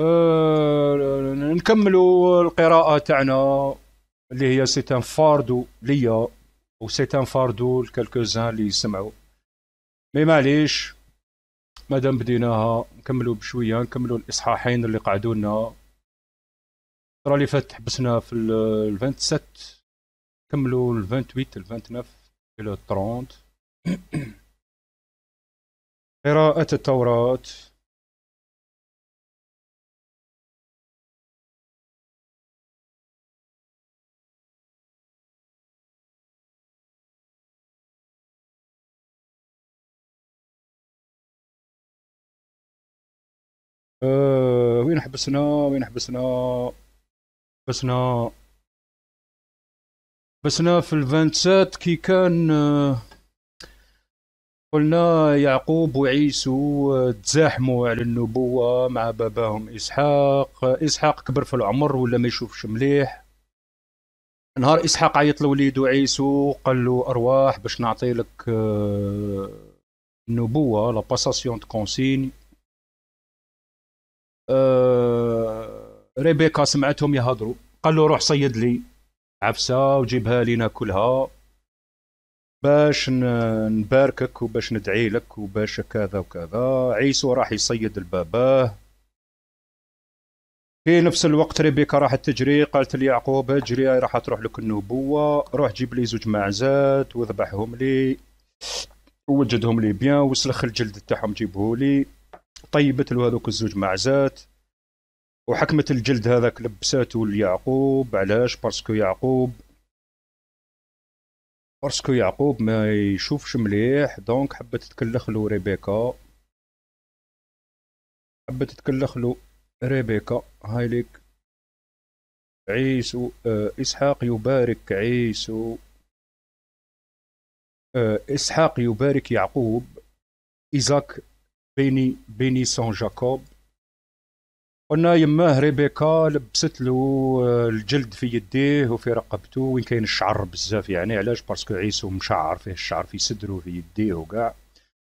أه نكملوا القراءة تاعنا اللي هي سيتان فاردو ليا ان فاردو لكالكوزان اللي يسمعوا مي معليش مادام بديناها نكملوا بشوية نكملوا الإصحاحين اللي قعدوا لنا الفترة اللي فاتت حبسنا في ال 27 كملوا ال 28 ال 29 إلى 30 قراءة التوراة أه، وين حبسنا وين حبسنا حبسنا حبسنا في الفانتسات كي كان أه، قلنا يعقوب وعيسو أه، تزاحموا على النبوة مع باباهم إسحاق إسحاق كبر في العمر ولا ما يشوفش مليح نهار إسحاق عيط لوليدو عيسو قال له أرواح باش نعطي لك النبوة لا باساسيون دو آه، ريبيكا سمعتهم يهضروا قال له روح صيد لي عفسه وجيبها لي ناكلها باش نباركك وباش ندعي لك وباش كذا وكذا عيسو راح يصيد لباباه في نفس الوقت ريبيكا راح تجري قالت ليعقوب اجري راح تروح لك النبوة روح جيب لي زوج معزات وذبحهم لي ووجدهم لي بيان وسلخ الجلد تاعهم جيبه لي طيبت له هذوك الزوج معزات وحكمه الجلد هذاك لبساته ليعقوب علاش باسكو يعقوب باسكو يعقوب ما يشوفش مليح دونك حبت تكلخ له ريبيكا حبت تكلخ له ريبيكا هاي ليك عيسو آه، اسحاق يبارك عيسو آه، اسحاق يبارك يعقوب إيزاك بيني بيني سان جاكوب قلنا يماه ريبيكا لبست له آه، الجلد في يديه وفي رقبته وين كاين الشعر بزاف يعني علاش باسكو عيسو مشعر فيه الشعر في صدره وفي يديه وكاع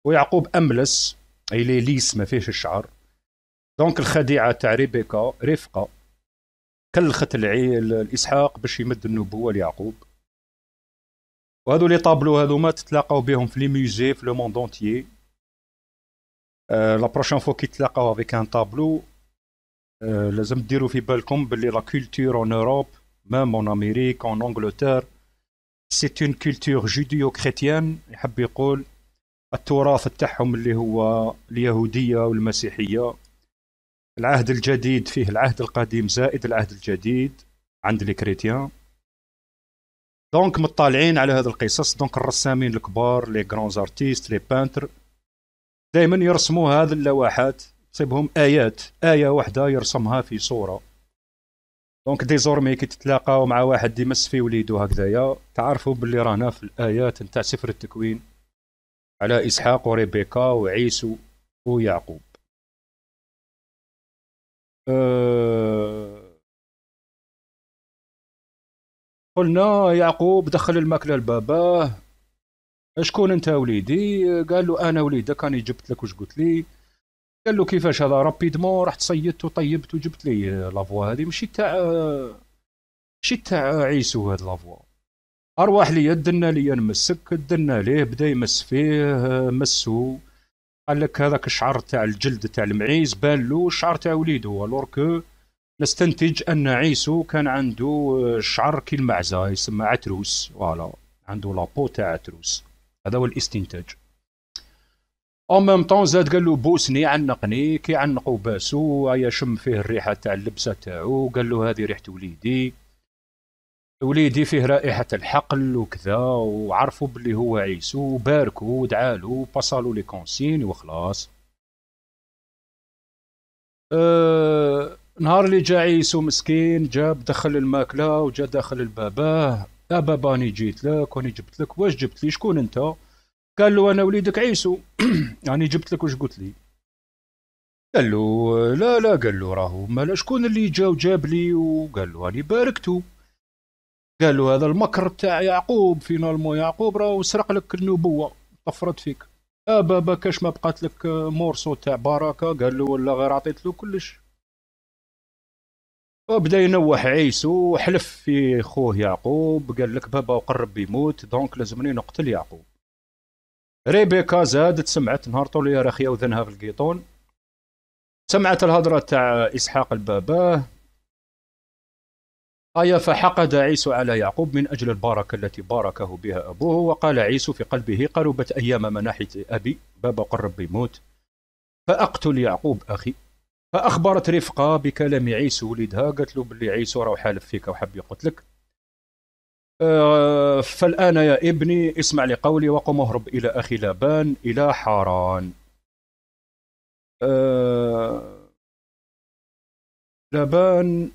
ويعقوب املس اي ليس ما فيهش الشعر دونك الخديعه تاع ريبيكا رفقه كلخت العيل الاسحاق باش يمد النبوه ليعقوب وهذو لي طابلو هذوما تتلاقاو بهم في لي ميوزي في لو موند لا بروشين فوا كي تلاقاو افيك ان طابلو لازم ديروا في بالكم باللي لا كولتور اون اوروب مام اون امريك اون انجلتير سي اون كولتور جوديو كريتيان يحب يقول التراث تاعهم اللي هو اليهوديه والمسيحيه العهد الجديد فيه العهد القديم زائد العهد الجديد عند الكريتيان دونك مطالعين على هذه القصص دونك الرسامين الكبار لي غران ارتيست لي بانتر دائما يرسموا هذه اللوحات تصيبهم ايات ايه واحده يرسمها في صوره دونك ديزورمي كي تتلاقاو مع واحد يمس في وليدو هكذايا تعرفوا باللي رانا في الايات نتاع سفر التكوين على اسحاق وريبيكا وعيسو ويعقوب أه... قلنا يعقوب دخل الماكلة لباباه شكون انت وليدي قال له انا وليدك راني جبت لك واش قلت لي قال له كيفاش هذا رابيدمون رحت صيدت وطيبت وجبت لي لافوا هذه ماشي تاع ماشي تاع عيسو هاد لافوا ارواح ليا دنا ليا نمسك دنا ليه بدا يمس فيه مسو قال لك هذاك الشعر تاع الجلد تاع المعيز بان له الشعر تاع وليده الور كو نستنتج ان عيسو كان عنده شعر كي المعزه يسمى عتروس فوالا عنده لابو تاع عتروس هذا هو الاستنتاج اون ميم طون زاد قال له بوسني عنقني كي عنقو باسو هيا شم فيه الريحه تاع اللبسه تاعو قال له هذه ريحه وليدي وليدي فيه رائحه الحقل وكذا وعرفوا بلي هو عيسو وباركوا ودعالو بصالو لي كونسين وخلاص أه نهار اللي جا عيسو مسكين جاب دخل الماكله وجا داخل لباباه لا بابا جيت لك واني جبت لك واش جبت لي شكون انت قال له انا وليدك عيسو يعني جبت لك واش قلت لي قال له لا لا قال له راهو مالا شكون اللي جا وجاب لي وقال له راني باركتو قال له هذا المكر تاع يعقوب فينالمون يعقوب راهو سرق لك النبوه طفرت فيك ا بابا كاش ما بقات لك مورسو تاع بركه قال له ولا غير عطيت له كلش وبدا ينوح عيسو وحلف في خوه يعقوب قال لك بابا وقرب يموت دونك لازمني نقتل يعقوب ريبيكا زادت سمعت نهار طول يا رخيه وذنها في القيطون سمعت الهضره تاع اسحاق الباباه آية فحقد عيسو على يعقوب من أجل البركة التي باركه بها أبوه وقال عيسو في قلبه قربت أيام مناحة أبي بابا قرب يموت فأقتل يعقوب أخي فاخبرت رفقه بكلام عيسو ولدها قالت له بلي عيسو راه حالف فيك وحب يقتلك آه، فالان يا ابني اسمع لقولي وقم اهرب الى اخي لابان الى حاران آه، لابان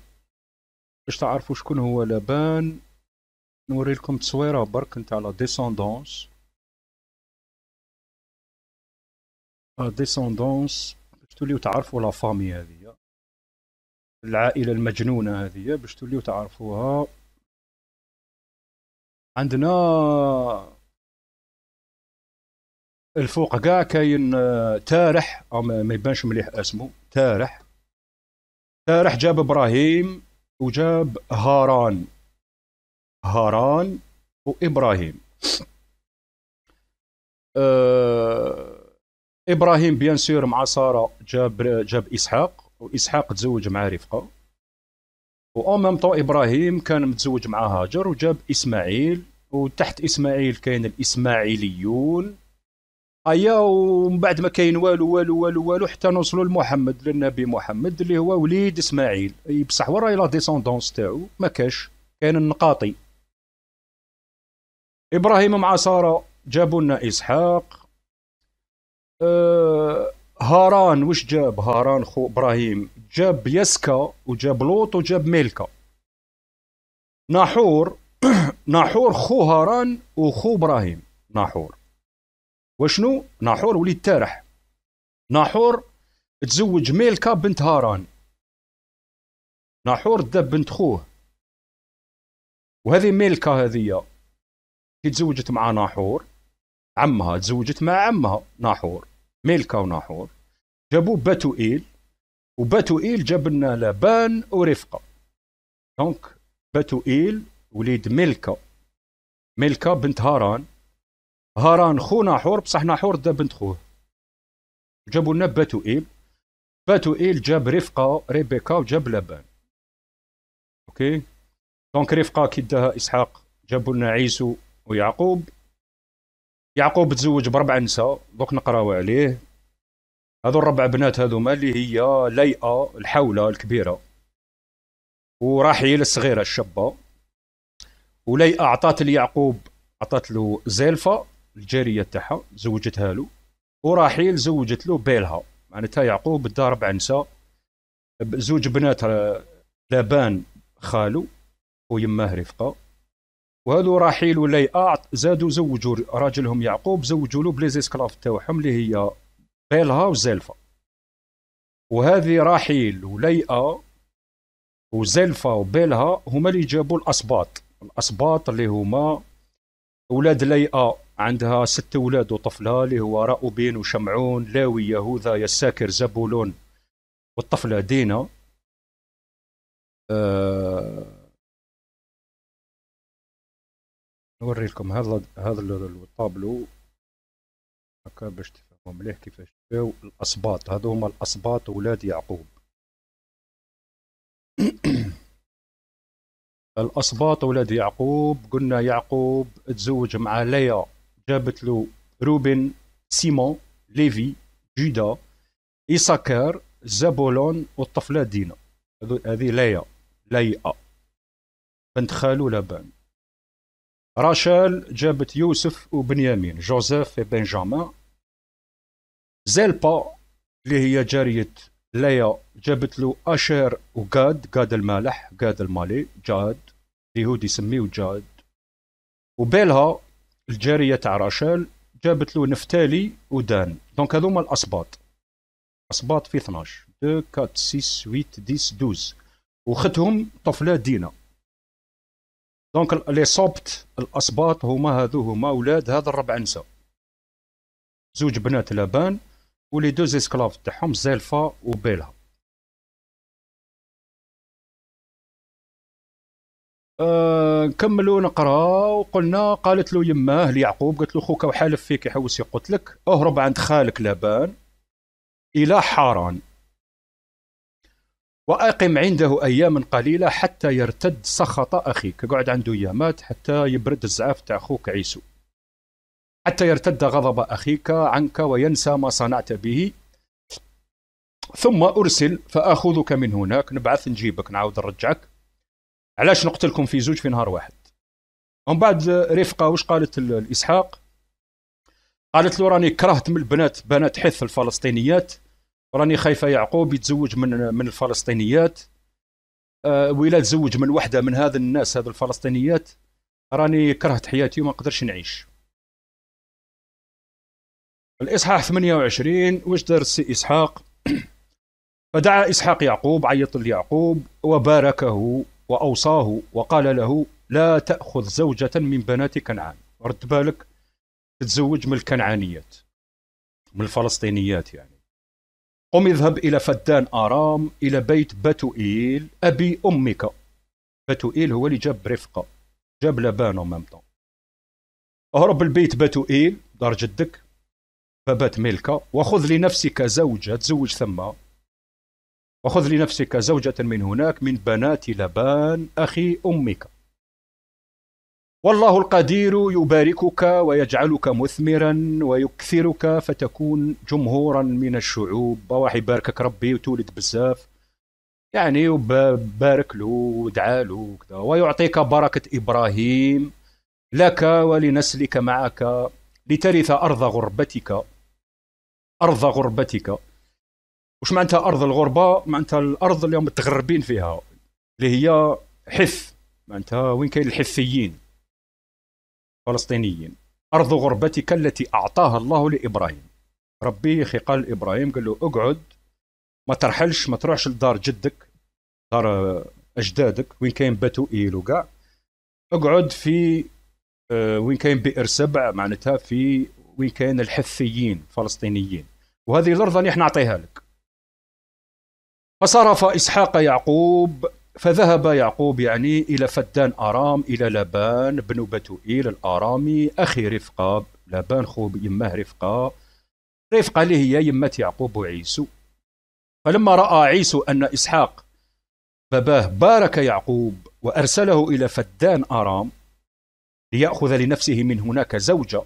باش تعرفوا شكون هو لابان نوري لكم تصويره برك نتاع لا ديسوندونس لا ديسوندونس توليو تعرفوا لا فامي هذه العائله المجنونه هذه باش توليو تعرفوها عندنا الفوق كاع كاين آه، تارح او آه، ما يبانش مليح اسمه تارح تارح جاب ابراهيم وجاب هاران هاران وابراهيم أه ابراهيم بيان سور مع ساره جاب جاب اسحاق واسحاق تزوج مع رفقه و ميم طون ابراهيم كان متزوج مع هاجر وجاب اسماعيل وتحت اسماعيل كاين الاسماعيليون ايا ومن بعد ما كاين والو والو والو والو حتى نوصلوا لمحمد للنبي محمد اللي هو وليد اسماعيل بصح وراه لا ديسوندونس تاعو ما كاش كاين النقاطي ابراهيم مع ساره جابوا لنا اسحاق أه هاران وش جاب هاران خو ابراهيم جاب يسكا وجاب لوط وجاب ميلكا ناحور ناحور خو هاران وخو ابراهيم ناحور وشنو ناحور وليد تارح ناحور تزوج ميلكا بنت هاران ناحور دب بنت خوه وهذه ميلكا هذه كي تزوجت مع ناحور عمها تزوجت مع عمها ناحور ميلكا وناحور جابوا باتوئيل وباتوئيل جاب لنا لابان ورفقه دونك باتوئيل وليد ميلكا ميلكا بنت هاران هاران خو ناحور بصح ناحور دا بنت خوه جابوا لنا باتوئيل باتوئيل جاب رفقه ريبيكا وجاب لابان اوكي دونك رفقه كي داها اسحاق جابوا لنا عيسو ويعقوب يعقوب تزوج بربع نساء دوك نقراو عليه هذو الربع بنات ما اللي هي ليئة الحولة الكبيرة وراحيل الصغيرة الشابة وليئة عطات ليعقوب عطات له زيلفا الجارية تاعها زوجتها له وراحيل زوجت له بيلها معناتها يعقوب دار ربع نساء زوج بنات لابان خالو ويماه رفقة راحيل رحيل ليئة زادوا زوجوا راجلهم يعقوب زوجوا له بليزيسكلاف تاعهم اللي هي بيلها وزلفا وهذه راحيل وليئة وزلفا وبيلها هما اللي جابوا الأسباط الأسباط اللي هما أولاد ليئة عندها ست أولاد وطفلها اللي هو راؤوبين وشمعون لاوي يهوذا يساكر زبولون والطفلة دينا أه نوري لكم هذا هذا الطابلو هكا باش تفهموا مليح كيفاش جاو الاسباط هذو هما الاسباط ولاد يعقوب الاسباط ولاد يعقوب قلنا يعقوب تزوج مع ليا جابت له روبن سيمون ليفي جودا إيساكار زابولون والطفلة دينا هذه ليا ليئة بنت خالو لابان راشال جابت يوسف وبنيامين جوزيف وبنجامين زيلبا اللي هي جارية ليا جابت له أشير وقاد قاد المالح قاد المالي جاد اليهود يسميه جاد وبيلها الجارية تاع راشال جابت له نفتالي ودان دونك هذوما الأسباط أسباط في 12 2 4 6 8 10 12 وختهم طفلة دينا دونك لي صوبت الاسباط هما هذو هما اولاد هذا الربع نساء زوج بنات لابان ولي دوز اسكلاف تاعهم زلفا وبيلها أه كملوا نقرا وقلنا قالت له يماه ليعقوب قالت له خوك وحالف فيك يحوس يقتلك اهرب عند خالك لابان الى حاران واقم عنده اياما قليله حتى يرتد سخط اخيك اقعد عنده ايامات حتى يبرد الزعاف تاع اخوك عيسو حتى يرتد غضب اخيك عنك وينسى ما صنعت به ثم ارسل فاخذك من هناك نبعث نجيبك نعاود نرجعك علاش نقتلكم في زوج في نهار واحد ومن بعد رفقه واش قالت الاسحاق قالت له راني كرهت من البنات بنات حث الفلسطينيات راني خايفه يعقوب يتزوج من من الفلسطينيات آه، ولا تزوج من وحده من هذا الناس هذا الفلسطينيات راني كرهت حياتي وما نقدرش نعيش الاصحاح 28 واش دار السي اسحاق فدعا اسحاق يعقوب عيط ليعقوب وباركه واوصاه وقال له لا تاخذ زوجه من بنات كنعان رد بالك تتزوج من الكنعانيات من الفلسطينيات يعني قم اذهب إلى فدان آرام إلى بيت بتوئيل أبي أمك بتوئيل هو اللي جاب رفقة جاب لبان ميم طون اهرب البيت بتوئيل دار جدك بابات ملكة وخذ لنفسك زوجة تزوج ثم وخذ لنفسك زوجة من هناك من بنات لبان أخي أمك والله القدير يباركك ويجعلك مثمرا ويكثرك فتكون جمهورا من الشعوب بواح يباركك ربي وتولد بزاف يعني وبارك له ودعا له وكذا ويعطيك بركة إبراهيم لك ولنسلك معك لترث أرض غربتك أرض غربتك وش معناتها أرض الغربة معناتها الأرض اللي هم متغربين فيها اللي هي حث معناتها وين كاين الحثيين فلسطينيين أرض غربتك التي أعطاها الله لإبراهيم ربي أخي قال إبراهيم قال له اقعد ما ترحلش ما تروحش لدار جدك دار أجدادك وين كاين بتو إيل وكاع اقعد في آه، وين كاين بئر سبع معناتها في وين كاين الحثيين الفلسطينيين وهذه الأرض اللي احنا نعطيها لك فصرف إسحاق يعقوب فذهب يعقوب يعني إلى فدان أرام إلى لبان بن بتوئيل الأرامي أخي رفقة لبان خو يمه رفقة رفقة اللي هي يمة يعقوب وعيسو فلما رأى عيسو أن إسحاق باباه بارك يعقوب وأرسله إلى فدان أرام ليأخذ لنفسه من هناك زوجة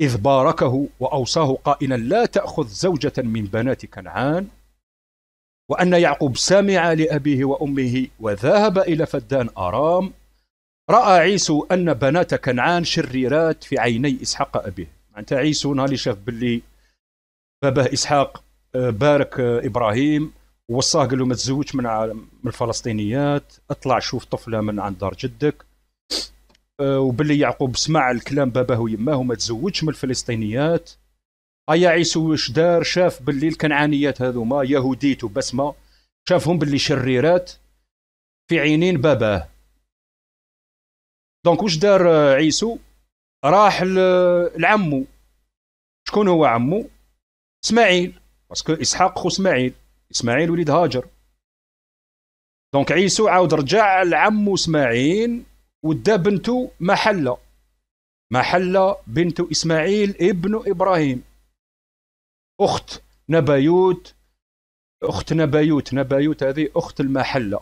إذ باركه وأوصاه قائلا لا تأخذ زوجة من بنات كنعان وأن يعقوب سمع لأبيه وأمه وذهب إلى فدان آرام رأى عيسو أن بنات كنعان شريرات في عيني إسحاق أبيه معناتها عيسو نهار اللي شاف باللي باباه إسحاق آه، بارك آه، إبراهيم وصاه قال له ما تزوجش من من الفلسطينيات اطلع شوف طفله من عند دار جدك آه، وباللي يعقوب سمع الكلام باباه ويماه وما تزوجش من الفلسطينيات ايا عيسو واش دار شاف باللي الكنعانيات هذوما يهوديت وبسمه شافهم باللي شريرات في عينين باباه دونك واش دار عيسو راح لعمو شكون هو عمو اسماعيل باسكو اسحاق خو اسماعيل اسماعيل وليد هاجر دونك عيسو عاود رجع لعمو اسماعيل ودا بنته محله محله بنت اسماعيل ابن ابراهيم اخت نبايوت اخت نبايوت نبايوت هذه اخت المحله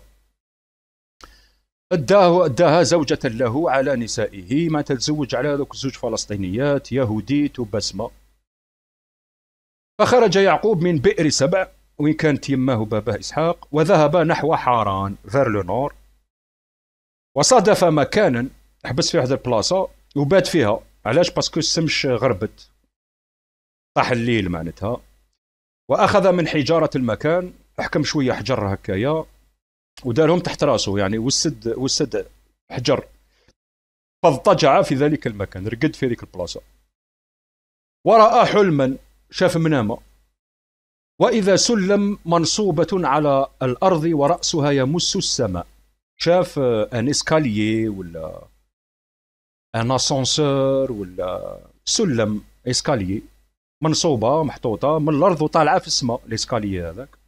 اداه اداها زوجة له على نسائه ما تزوج على ذوك زوج فلسطينيات يهوديت وبسمة فخرج يعقوب من بئر سبع وين كانت يماه باباه إسحاق وذهب نحو حاران فير لونور وصادف مكانا حبس في واحد البلاصة وبات فيها علاش باسكو السمش غربت طاح الليل معناتها واخذ من حجاره المكان احكم شويه حجر هكايا ودارهم تحت راسه يعني وسد وسد حجر فاضطجع في ذلك المكان رقد في ذلك البلاصه وراى حلما شاف منامه واذا سلم منصوبه على الارض وراسها يمس السماء شاف ان اسكاليي ولا ان اسانسور ولا سلم اسكاليي منصوبه محطوطه من الارض وطالعه في السماء ليسكالي هذاك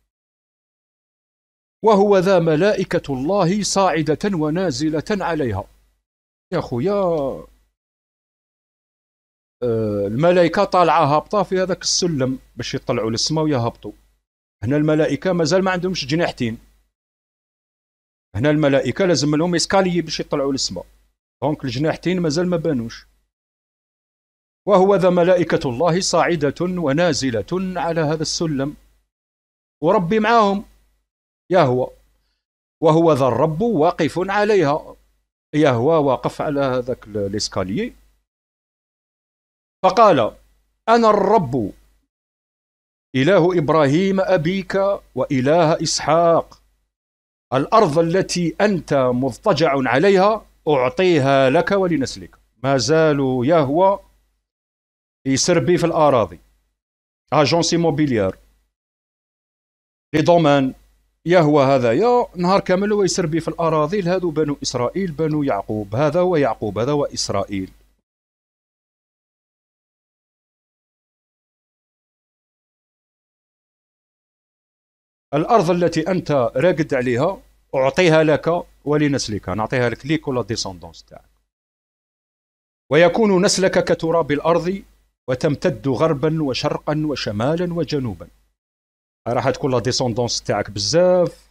وهو ذا ملائكه الله صاعده ونازله عليها يا خويا آه، الملائكه طالعه هابطه في هذاك السلم باش يطلعوا للسماء ويهبطوا هنا الملائكه مازال ما عندهمش جناحتين هنا الملائكه لازم لهم اسكالي باش يطلعوا للسماء دونك الجناحتين مازال ما بانوش وهو ذا ملائكة الله صاعدة ونازلة على هذا السلم وربي معاهم يهوى وهو ذا الرب واقف عليها يهوى واقف على هذاك الإسكالي فقال أنا الرب إله إبراهيم أبيك وإله إسحاق الأرض التي أنت مضطجع عليها أعطيها لك ولنسلك ما زالوا يهوى يسربي في الاراضي اجونس ايموبيليار لي دومان يا هو هذا يا نهار كامل هو يسربي في الاراضي لهذو بنو اسرائيل بنو يعقوب هذا هو يعقوب هذا هو اسرائيل الارض التي انت راقد عليها اعطيها لك ولنسلك نعطيها لك ليك ولا ديسوندونس تاعك ويكون نسلك كتراب الارض وتمتد غربا وشرقا وشمالا وجنوبا راح تكون لا ديسوندونس تاعك بزاف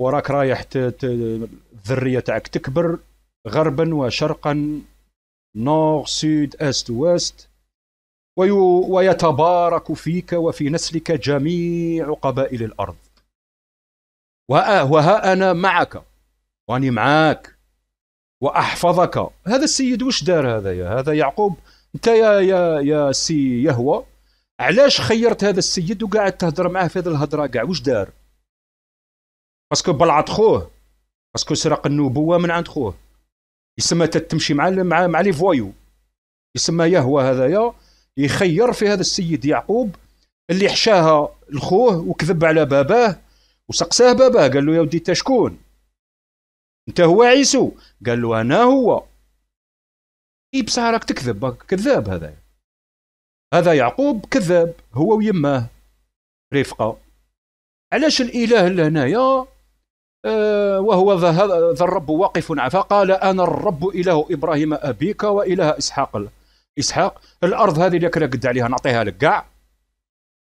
وراك رايح الذريه تاعك تكبر غربا وشرقا نور سود است ويست ويتبارك فيك وفي نسلك جميع قبائل الارض وها انا معك واني معاك واحفظك هذا السيد وش دار هذا يا هذا يعقوب انت يا يا يا سي يهوى علاش خيرت هذا السيد وقاعد تهضر معاه في هذه الهضره كاع واش دار باسكو بلعت خوه باسكو سرق النبوه من عند خوه يسمى تمشي مع مع مع لي فويو يسمى يهوى هذايا يخير في هذا السيد يعقوب اللي حشاها لخوه وكذب على باباه وسقساه باباه قال له يا ودي انت شكون انت هو عيسو قال له انا هو اي بصح راك تكذب كذاب هذا هذا يعقوب كذاب هو ويماه رفقه علاش الاله لهنايا آه وهو ذا الرب واقف فقال انا الرب اله ابراهيم ابيك واله اسحاق اسحاق الارض هذه اللي كنا قد عليها نعطيها لك كاع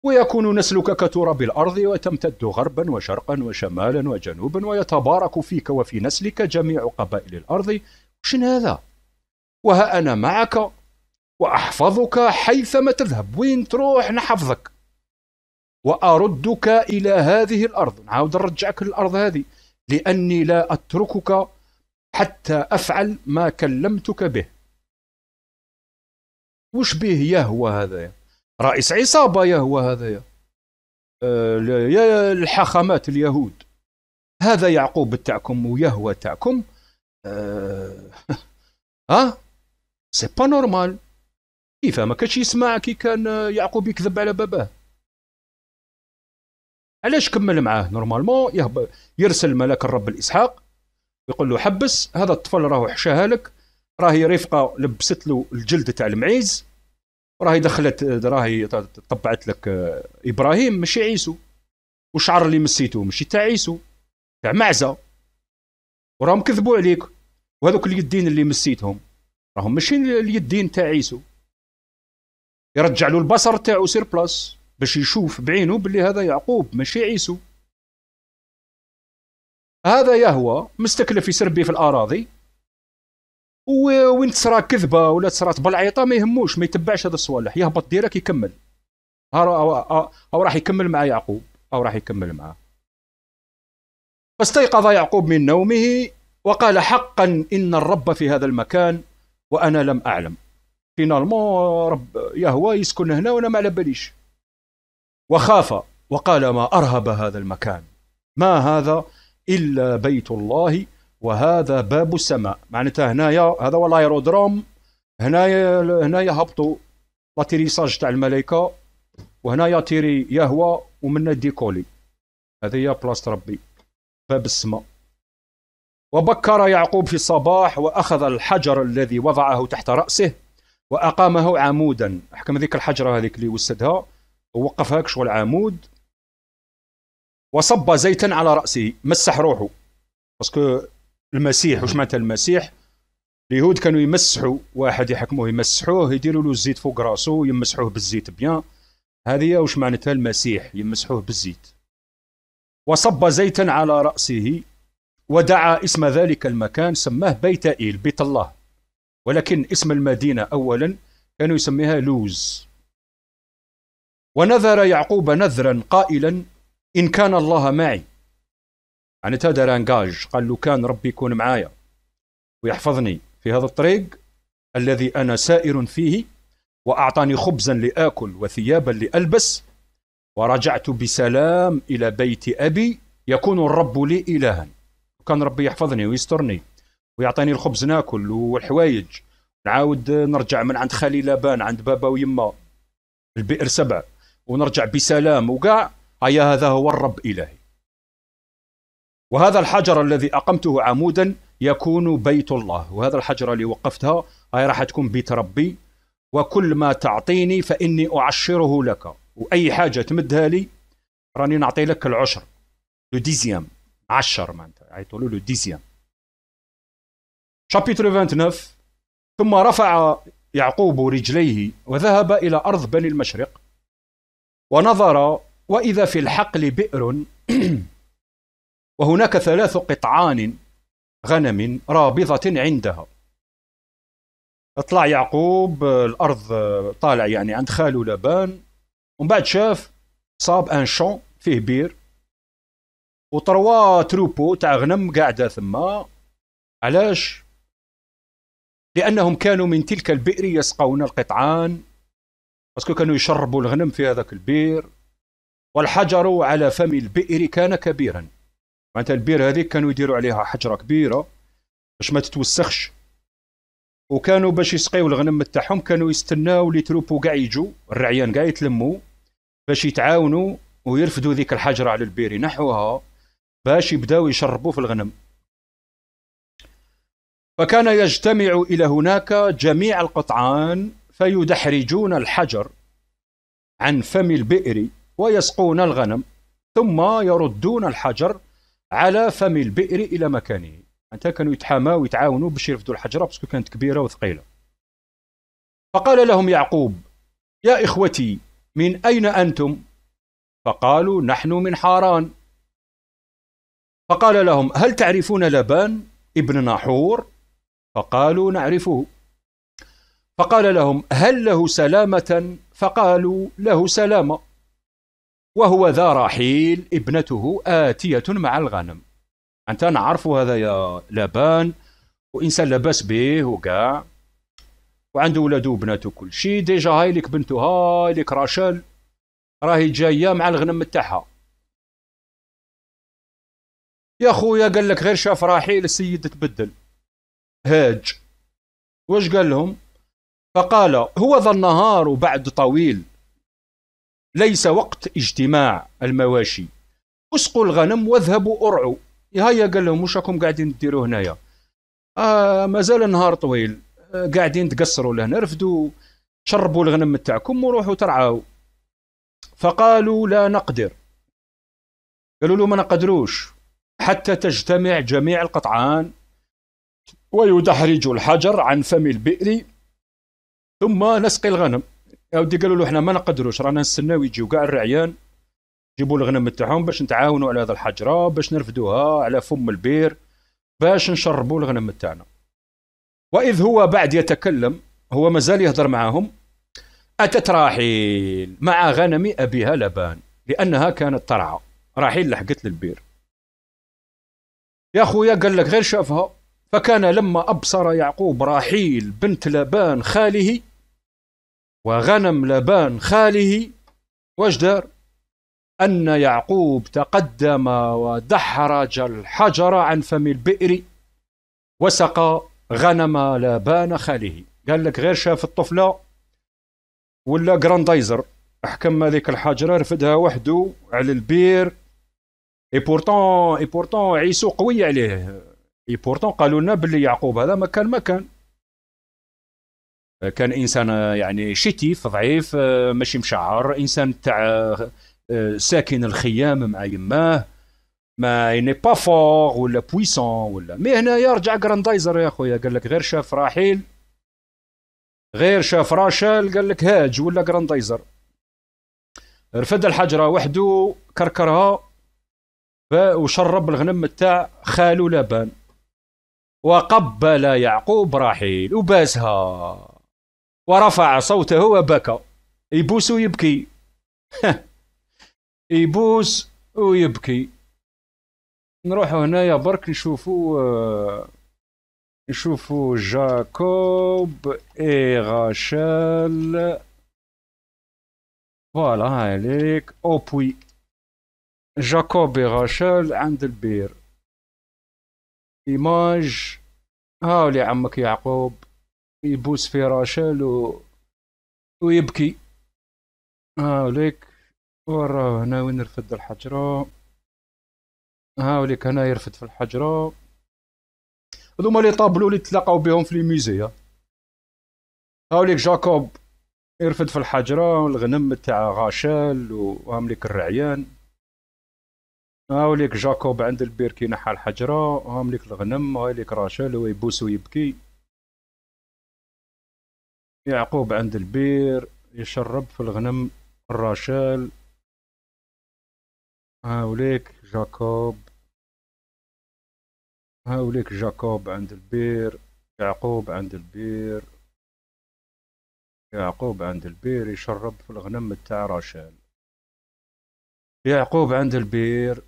ويكون نسلك كتراب الارض وتمتد غربا وشرقا وشمالا وجنوبا ويتبارك فيك وفي نسلك جميع قبائل الارض شنو هذا وها أنا معك وأحفظك حيثما تذهب وين تروح نحفظك وأردك إلى هذه الأرض نعاود نرجعك للأرض هذه لأني لا أتركك حتى أفعل ما كلمتك به وش به يهوى هذا رئيس عصابة يهوى هذا يا آه، الحاخامات اليهود هذا يعقوب تاعكم ويهوى تاعكم أه سي با نورمال كيفاه ما كانش يسمع كي كان يعقوب يكذب على باباه علاش كمل معاه نورمالمون يرسل ملاك الرب الاسحاق يقول له حبس هذا الطفل راهو حشاها لك راهي رفقه لبست له الجلد تاع المعيز راهي دخلت راهي طبعت لك ابراهيم ماشي عيسو وشعر اللي مسيته ماشي تاع عيسو تاع معزه وراهم كذبوا عليك وهذوك اليدين اللي مسيتهم راهم ماشي اليدين تاع عيسو يرجع له البصر تاعو سير بلاس باش يشوف بعينه باللي هذا يعقوب ماشي عيسو هذا يهوى مستكلف يسربي في الاراضي وين تصرى كذبه ولا تصرى بالعيطه ما يهموش ما يتبعش هذا الصوالح يهبط ديرك يكمل أو, او راح يكمل مع يعقوب او راح يكمل معه فاستيقظ يعقوب من نومه وقال حقا ان الرب في هذا المكان وانا لم اعلم فينالمون رب يهوى يسكن هنا وانا ما على باليش وخاف وقال ما ارهب هذا المكان ما هذا الا بيت الله وهذا باب السماء معناتها هنايا هذا هو الايرودروم هنايا هنايا هبطوا لاتيريساج تاع الملائكه وهنايا تيري يهوى ومنا ديكولي هذه هي بلاصه ربي باب السماء وبكر يعقوب في الصباح وأخذ الحجر الذي وضعه تحت رأسه وأقامه عمودا أحكم ذيك الحجرة هذيك اللي وسدها ووقف هاك شغل عمود وصب زيتا على رأسه مسح روحه باسكو المسيح واش معناتها المسيح اليهود كانوا يمسحوا واحد يحكموه يمسحوه يديروا له الزيت فوق راسه يمسحوه بالزيت بيان هذه واش معناتها المسيح يمسحوه بالزيت وصب زيتا على رأسه ودعا اسم ذلك المكان سماه بيت إيل بيت الله ولكن اسم المدينة أولا كانوا يسميها لوز ونذر يعقوب نذرا قائلا إن كان الله معي يعني هذا رانجاج قال له كان ربي يكون معايا ويحفظني في هذا الطريق الذي أنا سائر فيه وأعطاني خبزا لآكل وثيابا لألبس ورجعت بسلام إلى بيت أبي يكون الرب لي إلها وكان ربي يحفظني ويسترني ويعطيني الخبز ناكل والحوايج نعاود نرجع من عند خالي لابان عند بابا ويما البئر سبع ونرجع بسلام وقاع أيا هذا هو الرب إلهي وهذا الحجر الذي أقمته عمودا يكون بيت الله وهذا الحجرة اللي وقفتها هاي راح تكون بيت ربي وكل ما تعطيني فإني أعشره لك وأي حاجة تمدها لي راني نعطي لك العشر لو ديزيام عشر معناتها لو dixième. Chapitre 29 ثم رفع يعقوب رجليه وذهب إلى أرض بني المشرق ونظر وإذا في الحقل بئر وهناك ثلاث قطعان غنم رابضة عندها طلع يعقوب الأرض طالع يعني عند خاله لبان ومن بعد شاف صاب ان شون فيه بير وطروا تروبو تاع غنم قاعده ثما علاش لانهم كانوا من تلك البئر يسقون القطعان باسكو كانوا يشربوا الغنم في هذاك البئر والحجر على فم البئر كان كبيرا معناتها البئر هذيك كانوا يديروا عليها حجره كبيره باش ما تتوسخش وكانوا باش يسقيو الغنم تاعهم كانوا يستناو لي تروبو كاع يجوا الرعيان كاع يتلموا باش يتعاونوا ويرفدوا ذيك الحجره على البئر ينحوها باش يبداو يشربوا في الغنم فكان يجتمع إلى هناك جميع القطعان فيدحرجون الحجر عن فم البئر ويسقون الغنم ثم يردون الحجر على فم البئر إلى مكانه حتى كانوا يتحاماوا ويتعاونوا باش يرفدوا الحجرة باسكو كانت كبيرة وثقيلة فقال لهم يعقوب يا إخوتي من أين أنتم؟ فقالوا نحن من حاران فقال لهم هل تعرفون لبان ابن ناحور فقالوا نعرفه فقال لهم هل له سلامة فقالوا له سلامة وهو ذا رحيل ابنته آتية مع الغنم أنت نعرف هذا يا لبان وإنسان لاباس به وكاع وعنده ولاد وبنات وكل شيء ديجا لك بنته لك راشل راهي جايه مع الغنم تاعها يا خويا قال لك غير شاف راحيل السيد تبدل هاج واش قال لهم فقال هو ذا النهار وبعد طويل ليس وقت اجتماع المواشي اسقوا الغنم واذهبوا ارعوا هيا قال لهم واش راكم قاعدين ديروا هنايا آه مازال النهار طويل آه قاعدين تقصروا لهنا رفدوا شربوا الغنم تاعكم وروحوا ترعاو فقالوا لا نقدر قالوا له ما نقدروش حتى تجتمع جميع القطعان ويدحرج الحجر عن فم البئر ثم نسقي الغنم اودي قالوا له احنا ما نقدروش رانا نستناو يجيو كاع الرعيان جيبوا الغنم تاعهم باش نتعاونوا على هذا الحجره باش نرفدوها على فم البير باش نشربوا الغنم تاعنا واذ هو بعد يتكلم هو مازال يهضر معاهم اتت راحيل مع غنم ابيها لبان لانها كانت ترعى راحيل لحقت للبير يا خويا قال لك غير شافها فكان لما أبصر يعقوب راحيل بنت لبان خاله وغنم لبان خاله واش دار أن يعقوب تقدم ودحرج الحجر عن فم البئر وسقى غنم لبان خاله قال لك غير شاف الطفلة ولا جراندايزر احكم هذيك الحجرة رفدها وحده على البير اي بورتون اي بورتون عيسو قوي عليه اي بورتون قالوا لنا باللي يعقوب هذا ما كان ما كان كان انسان يعني شتيف ضعيف ماشي مشعر انسان تاع ساكن الخيام مع يماه ما يني با فور ولا بويسون ولا مي هنايا رجع جراندايزر يا خويا قال لك غير شاف راحيل غير شاف راشال قال لك هاج ولا جراندايزر رفد الحجره وحده كركرها وشرب الغنم تاع خالو لبان وقبل يعقوب راحيل وباسها ورفع صوته وبكى يبوس ويبكي يبوس ويبكي هنا هنايا برك نشوفو نشوفو جاكوب اي غاشال فوالا هاي ليك او بوي جاكوبي غاشال عند البير إيماج هاولي عمك يعقوب يبوس في راشل و... ويبكي هاوليك وراه هنا وين رفد الحجرة هاوليك هنا يرفد في الحجرة هذوما لي طابلو اللي تلاقاو بهم في الميزية هاوليك جاكوب يرفد في الحجرة والغنم تاع غاشال وهامليك الرعيان هاوليك جاكوب عند البير كي نحى الحجرة هاوليك الغنم هاوليك راشل هو يبوس ويبكي يعقوب عند البير يشرب في الغنم الراشل هاوليك جاكوب هاوليك جاكوب عند البير يعقوب عند البير يعقوب عند البير يشرب في الغنم تاع راشل يعقوب عند البير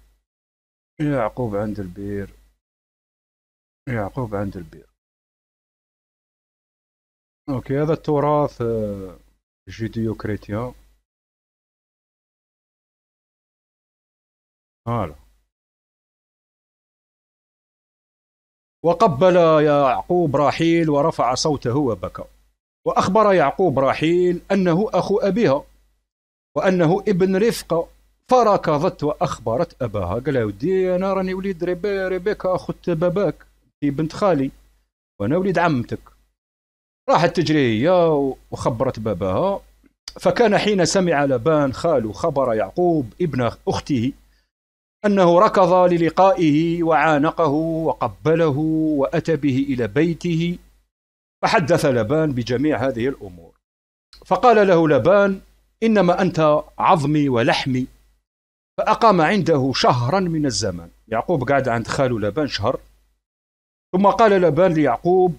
يعقوب عند البير يعقوب عند البير اوكي هذا التراث آه، جيديو كريتيان هلا وقبل يعقوب راحيل ورفع صوته وبكى وأخبر يعقوب راحيل أنه أخو أبيها وأنه ابن رفقة فركضت واخبرت اباها قال لها ودي انا راني وليد ريبي ريبيكا اخت باباك هي بنت خالي وانا وليد عمتك راحت تجري هي وخبرت باباها فكان حين سمع لبان خال خبر يعقوب ابن اخته انه ركض للقائه وعانقه وقبله واتى به الى بيته فحدث لبان بجميع هذه الامور فقال له لبان انما انت عظمي ولحمي فأقام عنده شهرا من الزمن يعقوب قعد عند خاله لابان شهر ثم قال لابان ليعقوب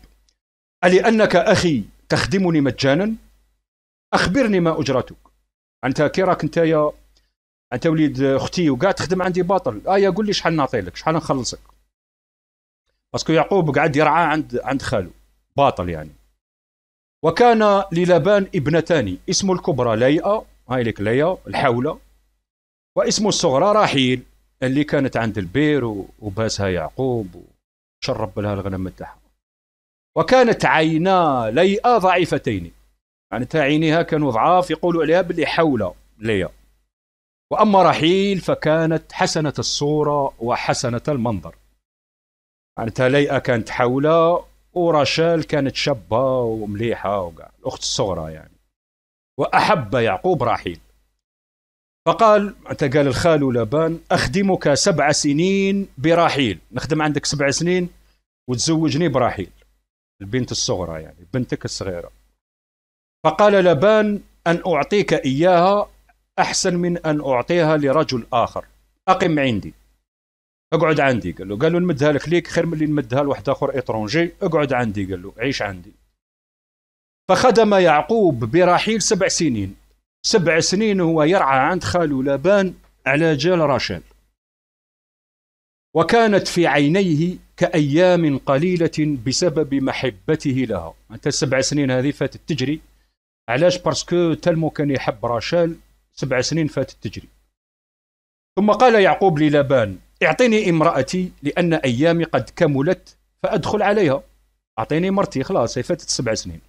ألأنك أخي تخدمني مجانا أخبرني ما أجرتك أنت كيراك أنت يا أنت وليد أختي وقاعد تخدم عندي باطل آه قول لي شحال نعطي لك شحال نخلصك باسكو يعقوب قعد يرعى عند عند خاله باطل يعني وكان للابان ابنتان اسم الكبرى ليئة هاي لك ليئة الحولة واسم الصغرى رحيل اللي كانت عند البير وباسها يعقوب وشرب لها الغنم تاعها وكانت عينا ليئة ضعيفتين يعني تاع عينيها كانوا ضعاف يقولوا عليها باللي حول ليا وأما رحيل فكانت حسنة الصورة وحسنة المنظر يعني تاع ليئة كانت حولة ورشال كانت شابة ومليحة وقع الأخت الصغرى يعني وأحب يعقوب رحيل فقال انت قال الخال لابان اخدمك سبع سنين برحيل نخدم عندك سبع سنين وتزوجني برحيل البنت الصغرى يعني بنتك الصغيره فقال لابان ان اعطيك اياها احسن من ان اعطيها لرجل اخر اقم عندي اقعد عندي قال له قال له نمدها لك ليك خير من اللي نمدها لواحد اخر اترونجي اقعد عندي قال له عيش عندي فخدم يعقوب برحيل سبع سنين سبع سنين هو يرعى عند خاله لابان على جال راشل وكانت في عينيه كأيام قليلة بسبب محبته لها أنت السبع سنين هذه فاتت تجري علاش باسكو تلمو كان يحب راشال سبع سنين فاتت تجري ثم قال يعقوب للابان اعطيني امرأتي لأن أيامي قد كملت فأدخل عليها أعطيني مرتي خلاص هي فاتت سبع سنين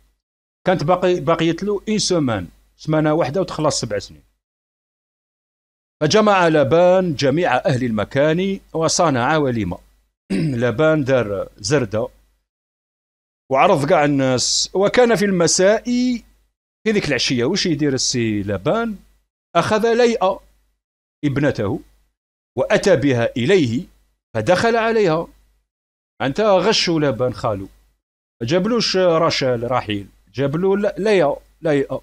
كانت باقي باقيت له إن سومان سمانه واحده وتخلص سبع سنين فجمع لبان جميع أهل المكان وصنع وليمة لبان دار زردة وعرض كاع الناس وكان في المساء في ذيك العشية وش يدير السي لبان أخذ ليئة ابنته وأتى بها إليه فدخل عليها أنت غش لبان خالو جابلوش راشال راحيل جابلو ليئة ليئة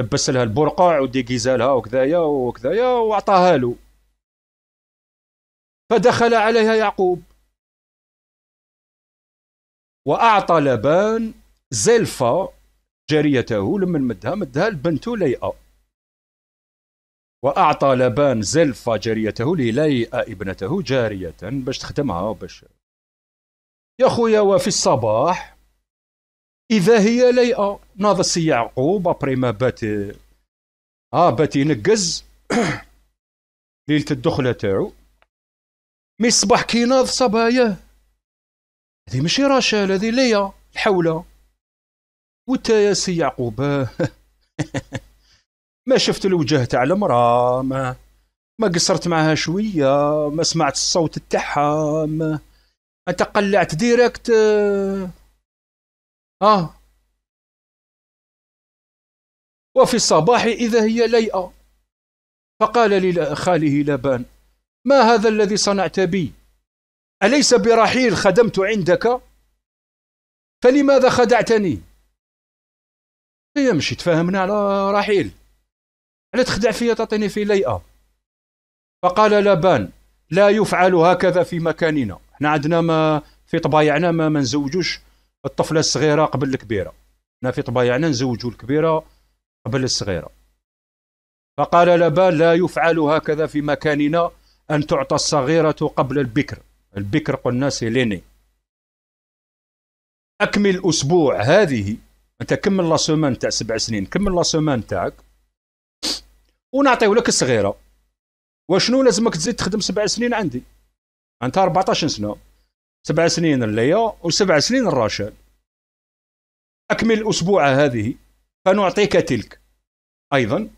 لبس لها البرقع وديكيزا لها وكذايا وكذايا وعطاها له فدخل عليها يعقوب واعطى لبان زلفة جاريته لما مدها مدها لبنته ليئة واعطى لبان زلفة جاريته لليئة ابنته جارية باش تخدمها باش يا خويا وفي الصباح اذا هي ليئه السي يعقوب ابري ما بات اه بات ينقز ليله الدخله تاعو مي الصباح كي ناض صبايا هذه ماشي راشال هذه ليا الحوله وتا يا سي يعقوب ما شفت الوجه تاع المراه ما ما قصرت معها شويه ما سمعت الصوت تاعها ما تقلعت ديريكت آه وفي الصباح إذا هي ليئة فقال لخاله لبان ما هذا الذي صنعت بي أليس برحيل خدمت عندك فلماذا خدعتني يمشي تفهمنا تفاهمنا على رحيل على تخدع فيا تعطيني في ليئة فقال لبان لا يفعل هكذا في مكاننا احنا عندنا ما في طبايعنا ما منزوجوش الطفله الصغيره قبل الكبيره حنا في طبايعنا نزوجوا الكبيره قبل الصغيره فقال لبا لا يفعل هكذا في مكاننا ان تعطى الصغيره قبل البكر البكر قلنا سيليني اكمل اسبوع هذه انت كمل لا سومان تاع سبع سنين كمل لا سومان تاعك ونعطيو لك الصغيره وشنو لازمك تزيد تخدم سبع سنين عندي انت 14 سنه سبع سنين الليا وسبع سنين الرشاد اكمل اسبوع هذه فنعطيك تلك ايضا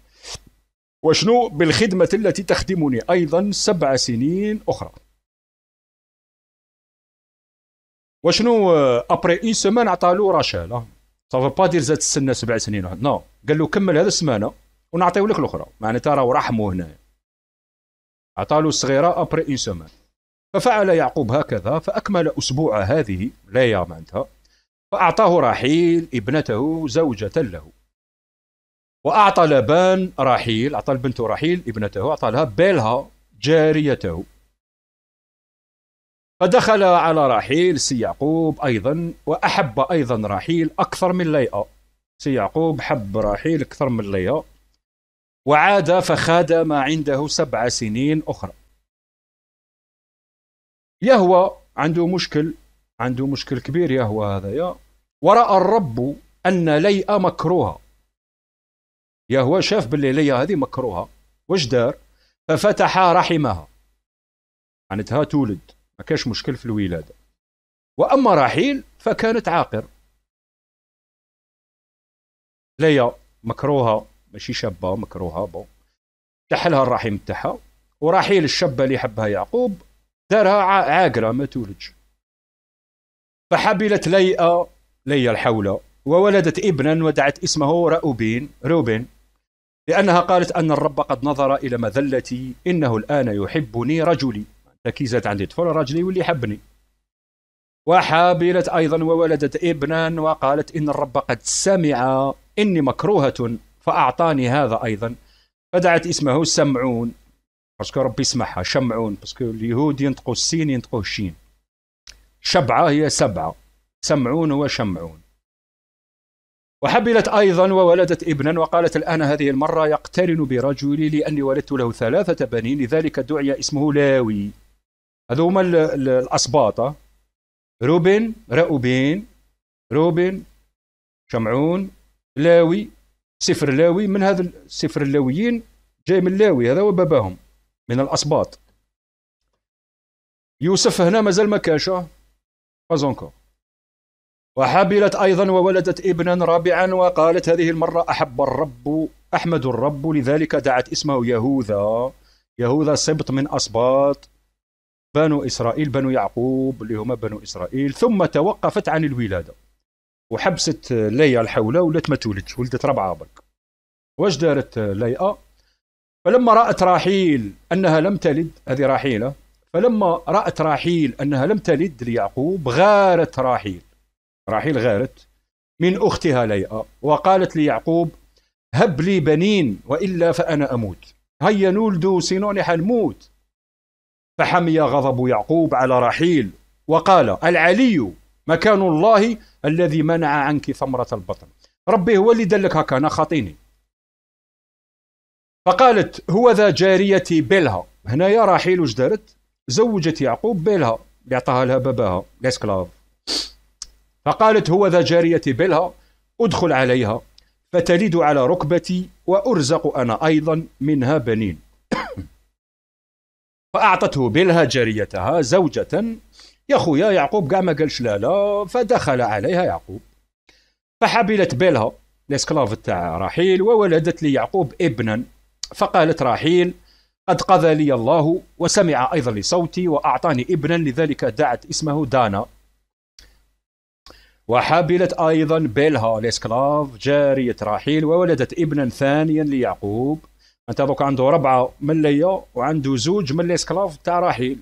وشنو بالخدمة التي تخدمني أيضا سبع سنين أخرى وشنو أبري إين سمان عطى له صافا سافا با دير زاد السنة سبع سنين واحد آه، نو قال له كمل هذا السمانة ونعطيه لك الأخرى معناتها راهو رحمه هنا عطى له الصغيرة أبري إين سمان ففعل يعقوب هكذا فأكمل أسبوع هذه ليا معناتها فأعطاه راحيل ابنته زوجة له وأعطى لبان راحيل أعطى البنت راحيل ابنته أعطى لها بيلها جاريته فدخل على راحيل سي يعقوب أيضا وأحب أيضا راحيل أكثر من ليئة سي يعقوب حب راحيل أكثر من ليئة وعاد فخادم عنده سبع سنين أخرى يا هو عنده مشكل عنده مشكل كبير يا هو هذايا وراى الرب ان ليئه مكروهه يا هو شاف باللي ليا هذه مكروهه واش دار ففتح رحمها معناتها تولد ما كاش مشكل في الولاده واما راحيل فكانت عاقر ليا مكروهه ماشي شابه مكروهه بون تحلها الرحم تاعها وراحيل الشابه اللي حبها يعقوب ترى عاقرة ما تولدش فحبلت ليئة ليا الحولة وولدت ابنا ودعت اسمه رأوبين روبين لأنها قالت أن الرب قد نظر إلى مذلتي إنه الآن يحبني رجلي تكيزت عندي طفل رجلي واللي يحبني وحابلت أيضا وولدت ابنا وقالت إن الرب قد سمع إني مكروهة فأعطاني هذا أيضا فدعت اسمه سمعون باسكو ربي يسمعها شمعون باسكو اليهود ينطقوا السين ينطقوا الشين شبعة هي سبعة سمعون وشمعون وحبلت أيضا وولدت ابنا وقالت الآن هذه المرة يقترن برجلي لأني ولدت له ثلاثة بنين لذلك دعي اسمه لاوي هذوما الأسباطة روبن رأوبين روبن شمعون لاوي سفر لاوي من هذا سفر اللاويين جاي من لاوي هذا هو باباهم من الاسباط يوسف هنا مازال ما كانش بازونكو وحبلت ايضا وولدت ابنا رابعا وقالت هذه المره احب الرب احمد الرب لذلك دعت اسمه يهوذا يهوذا سبط من اسباط بنو اسرائيل بنو يعقوب اللي هما بنو اسرائيل ثم توقفت عن الولاده وحبست ليا الحوله ولات ما تولدش ولدت ربعه برك واش دارت ليئه فلما رأت راحيل أنها لم تلد هذه راحيلة فلما رأت راحيل أنها لم تلد ليعقوب غارت راحيل راحيل غارت من أختها ليئة وقالت ليعقوب هب لي بنين وإلا فأنا أموت هيا نولد سينوني حنموت فحمي غضب يعقوب على راحيل وقال العلي مكان الله الذي منع عنك ثمرة البطن ربي هو اللي دلك هكا أنا خاطيني فقالت هو ذا جاريتي بلها هنايا راحيل واش دارت زوجت يعقوب بلها اللي عطاها لها باباها لاسكلاف فقالت هو ذا جاريتي بلها ادخل عليها فتلد على ركبتي وارزق انا ايضا منها بنين فاعطته بلها جاريتها زوجه يا خويا يعقوب كاع ما قالش لا لا فدخل عليها يعقوب فحبلت بلها الاسكلاف تاع راحيل وولدت ليعقوب ابنا فقالت راحيل قد قضى لي الله وسمع أيضا لصوتي وأعطاني ابنا لذلك دعت اسمه دانا وحبلت أيضا بلها الإسكلاف جارية راحيل وولدت ابنا ثانيا ليعقوب أنت بك عنده ربعة من ليا وعنده زوج من الإسكلاف تاع راحيل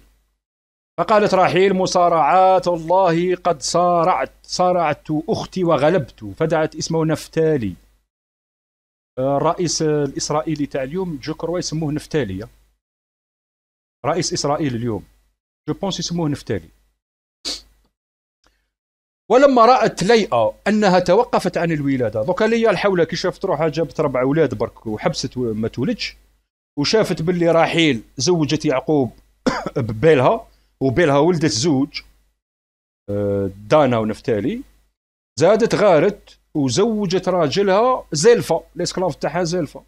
فقالت راحيل مصارعات الله قد صارعت صارعت أختي وغلبت فدعت اسمه نفتالي الرئيس آه، الاسرائيلي تاع اليوم جو كروا يسموه نفتالي رئيس اسرائيل اليوم جو بونس يسموه نفتالي ولما رأت ليئة أنها توقفت عن الولادة دوكا ليا الحولة كي شافت روحها جابت ربع أولاد برك وحبست ما تولدش وشافت باللي راحيل زوجت يعقوب ببالها وبالها ولدت زوج آه، دانا ونفتالي زادت غارت وزوجت راجلها زلفة الاسكلاف تاعها زلفة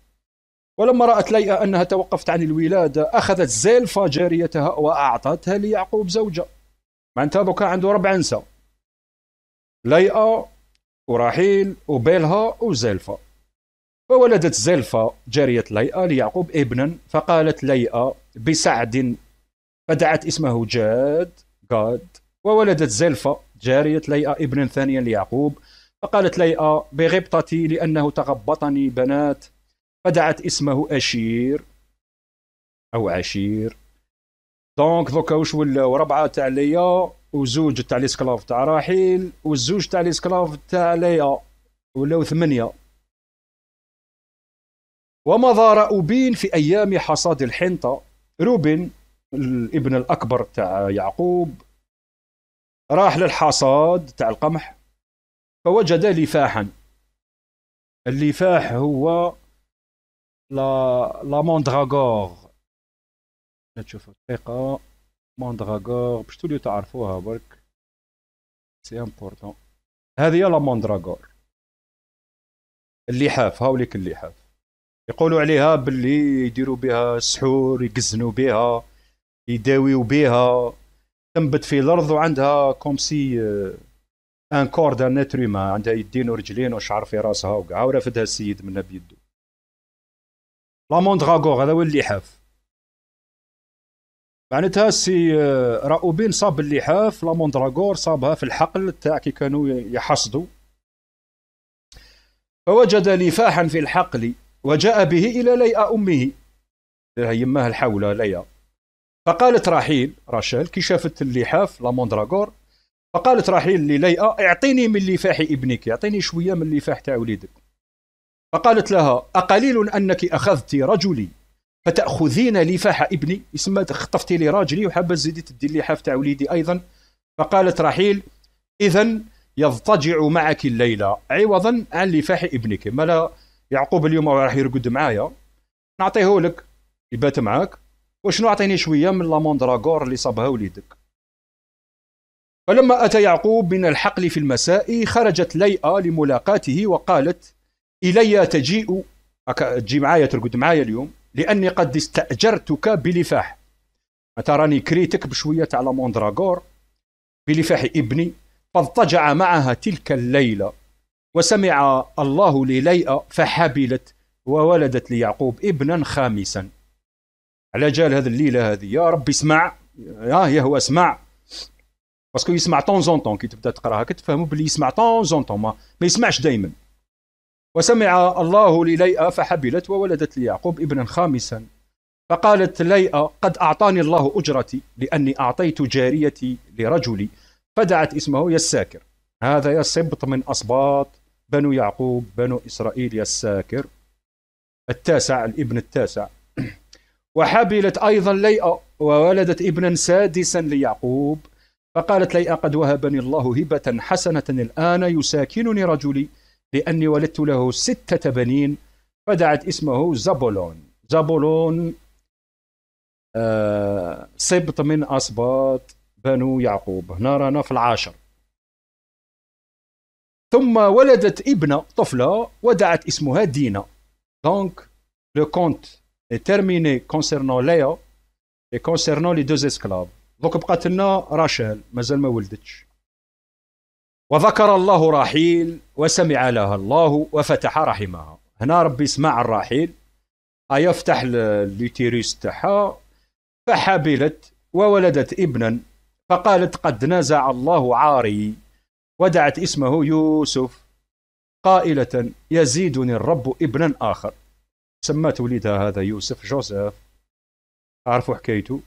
ولما رأت ليئة أنها توقفت عن الولادة أخذت زلفة جاريتها وأعطتها ليعقوب زوجة معناتها ذوكا عنده ربع نساء ليئة وراحيل وبيلها وزلفة فولدت زلفة جارية ليئة ليعقوب ابنا فقالت ليئة بسعد فدعت اسمه جاد جاد وولدت زلفة جارية ليئة ابنا ثانيا ليعقوب فقالت ليئا آه، بغبطتي لأنه تغبطني بنات فدعت اسمه أشير أو عشير دونك دوكا واش ولاو ربعة تاع ليا وزوج تاع ليسكلاف تاع راحيل والزوج تاع ليسكلاف تاع ليا ولاو ثمانية ومضى رأوبين في أيام حصاد الحنطة روبن الابن الأكبر تاع يعقوب راح للحصاد تاع القمح فوجد لفاحا اللفاح هو لا لا موندراغور تشوفوا دقيقة موندراغور باش توليو تعرفوها برك سي امبورطون هذه لا موندراغور اللحاف هاوليك اللحاف يقولوا عليها باللي يديروا بها السحور يقزنوا بها يداويوا بها تنبت في الارض وعندها كومسي ان كور دان اتر عندها يدين ورجلين وشعر في راسها وكاع ورافدها السيد منها بيدو لا موندغاغور هذا هو اللحاف معناتها سي آه، راؤوبين صاب اللحاف لا موندراغور صابها في الحقل تاع كي كانوا يحصدوا فوجد لفاحا في الحقل وجاء به الى ليا امه يماه الحوله ليا فقالت راحيل راشيل كي شافت اللحاف لا موندراغور فقالت راحيل لليئة آه، اعطيني من لفاح ابنك اعطيني شوية من لفاح تاع وليدك فقالت لها أقليل أنك أخذت رجلي فتأخذين لفاح ابني يسمى خطفتي لي راجلي وحابة تزيدي تدي اللحاف تاع وليدي أيضا فقالت راحيل إذا يضطجع معك الليلة عوضا عن لفاح ابنك لا يعقوب اليوم راح يرقد معايا نعطيه لك يبات معاك وشنو اعطيني شويه من لاموندراغور اللي صابها وليدك فلما أتى يعقوب من الحقل في المساء خرجت ليئة لملاقاته وقالت إلي تجيء تجي معايا ترقد معايا اليوم لأني قد استأجرتك بلفاح أتراني كريتك بشوية على موندراغور بلفاح ابني فاضطجع معها تلك الليلة وسمع الله لليئة فحبلت وولدت ليعقوب ابنا خامسا على جال هذه الليلة هذه يا رب اسمع يا يهوى اسمع باسكو يسمع طون زون طون كي تبدا تقراها كتفهموا باللي يسمع طون زون طون ما, ما يسمعش دائما وسمع الله لليئة فحبلت وولدت ليعقوب ابنا خامسا فقالت ليئة قد أعطاني الله أجرتي لأني أعطيت جاريتي لرجلي فدعت اسمه يساكر هذا يا سبط من أصباط بنو يعقوب بنو إسرائيل يساكر التاسع الابن التاسع وحبلت أيضا ليئة وولدت ابنا سادسا ليعقوب فقالت لي قد وهبني الله هبة حسنة الآن يساكنني رجلي لأني ولدت له ستة بنين فدعت اسمه زبولون زبولون آه سبط من أسباط بنو يعقوب هنا رانا في العاشر ثم ولدت ابنة طفلة ودعت اسمها دينا دونك لو كونت تيرميني terminé concernant Léa et concernant les deux esclaves. دوك بقات لنا راشال مازال ما ولدتش وذكر الله راحيل وسمع لها الله وفتح رحمها هنا ربي سمع الراحيل يفتح اليوتيريس تاعها فحبلت وولدت ابنا فقالت قد نزع الله عاري ودعت اسمه يوسف قائلة يزيدني الرب ابنا آخر سمات وليدها هذا يوسف جوزيف عرفوا حكايته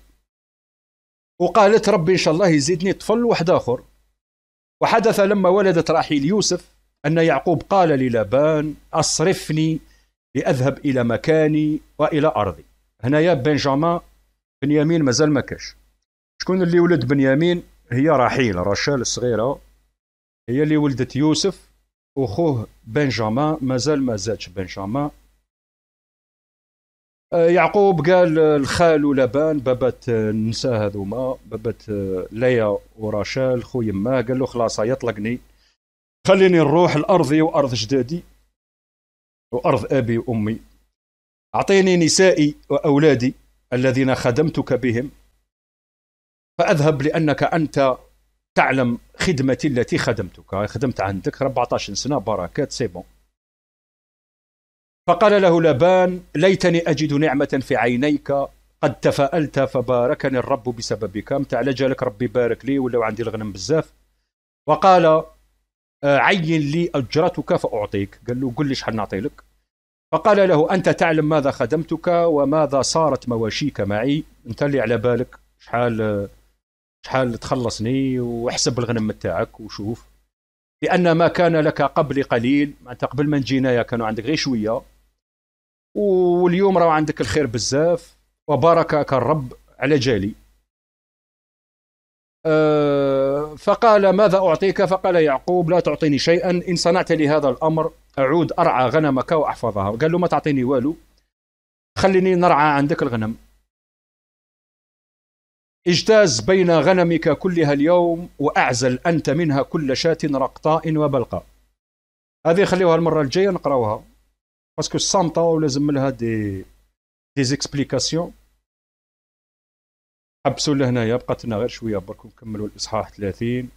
وقالت ربي إن شاء الله يزيدني طفل واحد آخر وحدث لما ولدت راحيل يوسف أن يعقوب قال للابان أصرفني لأذهب إلى مكاني وإلى أرضي هنايا بنجاما بنيامين مازال ما كاش شكون اللي ولد بنيامين هي راحيل راشال الصغيرة هي اللي ولدت يوسف وخوه بنجاما مازال ما زادش بنجاما آه، يعقوب قال آه، الخال ولبان بابات آه، النساء هذوما بابات ليا وراشال خويا ما قال له خلاص يطلقني خليني نروح لارضي وارض جدادي وارض ابي وامي اعطيني نسائي واولادي الذين خدمتك بهم فاذهب لانك انت تعلم خدمتي التي خدمتك خدمت عندك 14 سنه بركات سي بون فقال له لبان ليتني أجد نعمة في عينيك قد تفاءلت فباركني الرب بسببك متاع على جالك ربي بارك لي ولو عندي الغنم بزاف وقال آه، عين لي أجرتك فأعطيك قال له قل لي شحال نعطي لك فقال له أنت تعلم ماذا خدمتك وماذا صارت مواشيك معي أنت اللي على بالك شحال شحال تخلصني واحسب الغنم تاعك وشوف لأن ما كان لك قبل قليل أنت قبل ما نجينايا كانوا عندك غير شوية واليوم راه عندك الخير بزاف وباركك الرب على جالي أه فقال ماذا أعطيك فقال يعقوب لا تعطيني شيئا إن صنعت لي هذا الأمر أعود أرعى غنمك وأحفظها قال له ما تعطيني والو خليني نرعى عندك الغنم اجتاز بين غنمك كلها اليوم وأعزل أنت منها كل شاة رقطاء وبلقاء هذه خليوها المرة الجاية نقراوها باسكو الصامته ولازم لها دي دي زيكسبليكاسيون حبسوا لهنايا بقات لنا غير شويه برك نكملوا الاصحاح 30